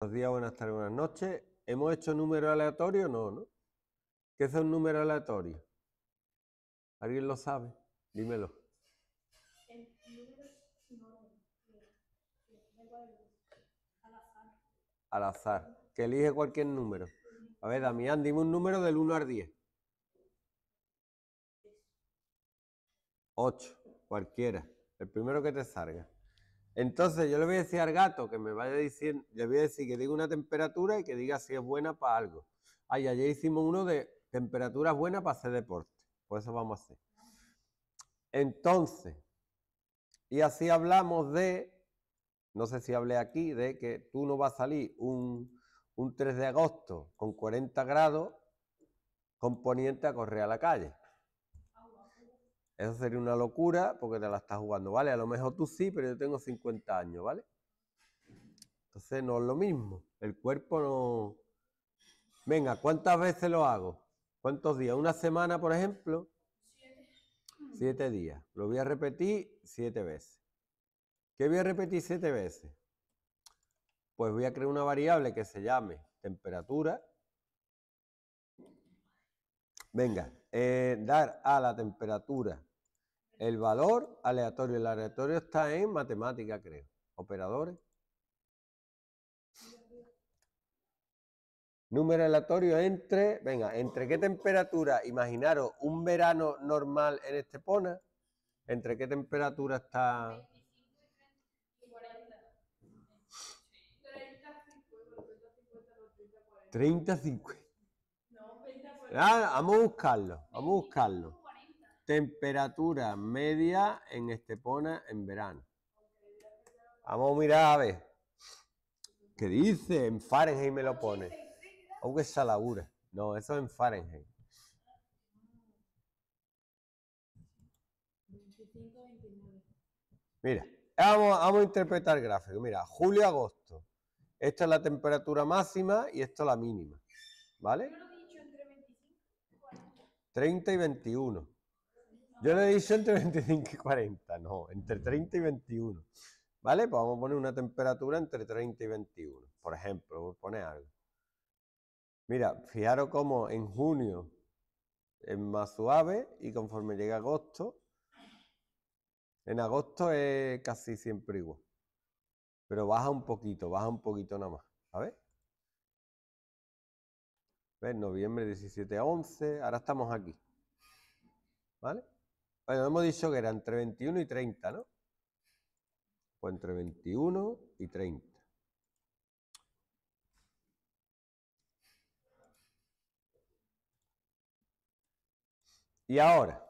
Buenos días, buenas tardes, buenas noches. ¿Hemos hecho número aleatorio? No, ¿no? ¿Qué es un número aleatorio? ¿Alguien lo sabe? Dímelo. Al azar. Que elige cualquier número. A ver, Damián, dime un número del 1 al 10. 8. Cualquiera. El primero que te salga. Entonces yo le voy a decir al gato que me vaya diciendo, le voy a decir que diga una temperatura y que diga si es buena para algo. Ay, ayer hicimos uno de temperaturas buenas para hacer deporte. Por pues eso vamos a hacer. Entonces, y así hablamos de, no sé si hablé aquí, de que tú no vas a salir un, 3 de agosto con 40 grados con poniente a correr a la calle. Eso sería una locura porque te la estás jugando, ¿vale? A lo mejor tú sí, pero yo tengo 50 años, ¿vale? Entonces no es lo mismo. El cuerpo no... Venga, ¿cuántas veces lo hago? ¿Cuántos días? ¿Una semana, por ejemplo? Siete. Siete días. Lo voy a repetir siete veces. ¿Qué voy a repetir siete veces? Pues voy a crear una variable que se llame temperatura. Venga, dar a la temperatura el valor aleatorio. El aleatorio está en matemática, creo. Operadores. Número aleatorio entre, venga, entre qué temperatura, imaginaros un verano normal en Estepona, entre qué temperatura está... ¿30, 35 vamos a buscarlo, a buscarlo. Temperatura media en Estepona en verano. Vamos a mirar a ver. ¿Qué dice? En Fahrenheit me lo pone. Aunque es salagura. No, eso es en Fahrenheit. Mira, vamos, a interpretar el gráfico. Mira, julio-agosto. Esta es la temperatura máxima y esto es la mínima. ¿Vale? 30 y 21. Yo le he dicho entre 25 y 40, no, entre 30 y 21. ¿Vale? Pues vamos a poner una temperatura entre 30 y 21, por ejemplo, voy a poner algo. Mira, fijaros cómo en junio es más suave y conforme llega agosto, en agosto es casi siempre igual. Pero baja un poquito, baja un poquito nada más, ¿sabes? ¿Ves? Noviembre 17 a 11, ahora estamos aquí. ¿Vale? Bueno, hemos dicho que era entre 21 y 30, ¿no? O pues entre 21 y 30. Y ahora,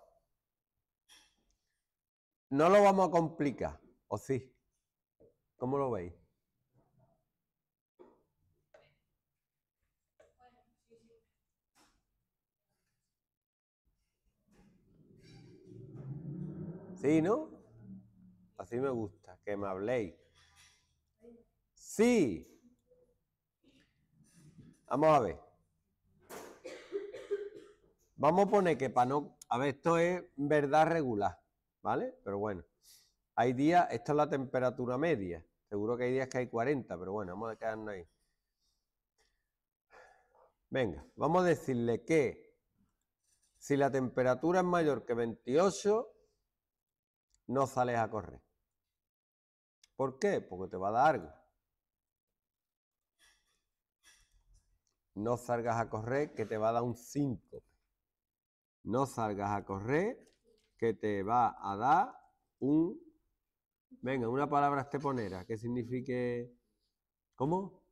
no lo vamos a complicar, ¿o sí? ¿Cómo lo veis? ¿Sí, no? Así me gusta, que me habléis. Sí. Vamos a ver. Vamos a poner que para no... A ver, esto es verdad regular, ¿vale? Pero bueno, hay días, esta es la temperatura media. Seguro que hay días que hay 40, pero bueno, vamos a quedarnos ahí. Venga, vamos a decirle que si la temperatura es mayor que 28, no sales a correr. ¿Por qué? Porque te va a dar algo. No salgas a correr que te va a dar un síncope. No salgas a correr que te va a dar un... Venga, una palabra esteponera que signifique... ¿Cómo?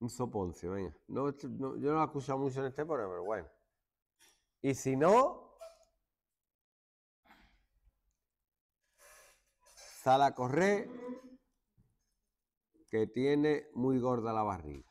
Un soponcio, venga. No, yo no lo he escuchado mucho en este pero bueno. Y si no, Sala correr, que tiene muy gorda la barriga.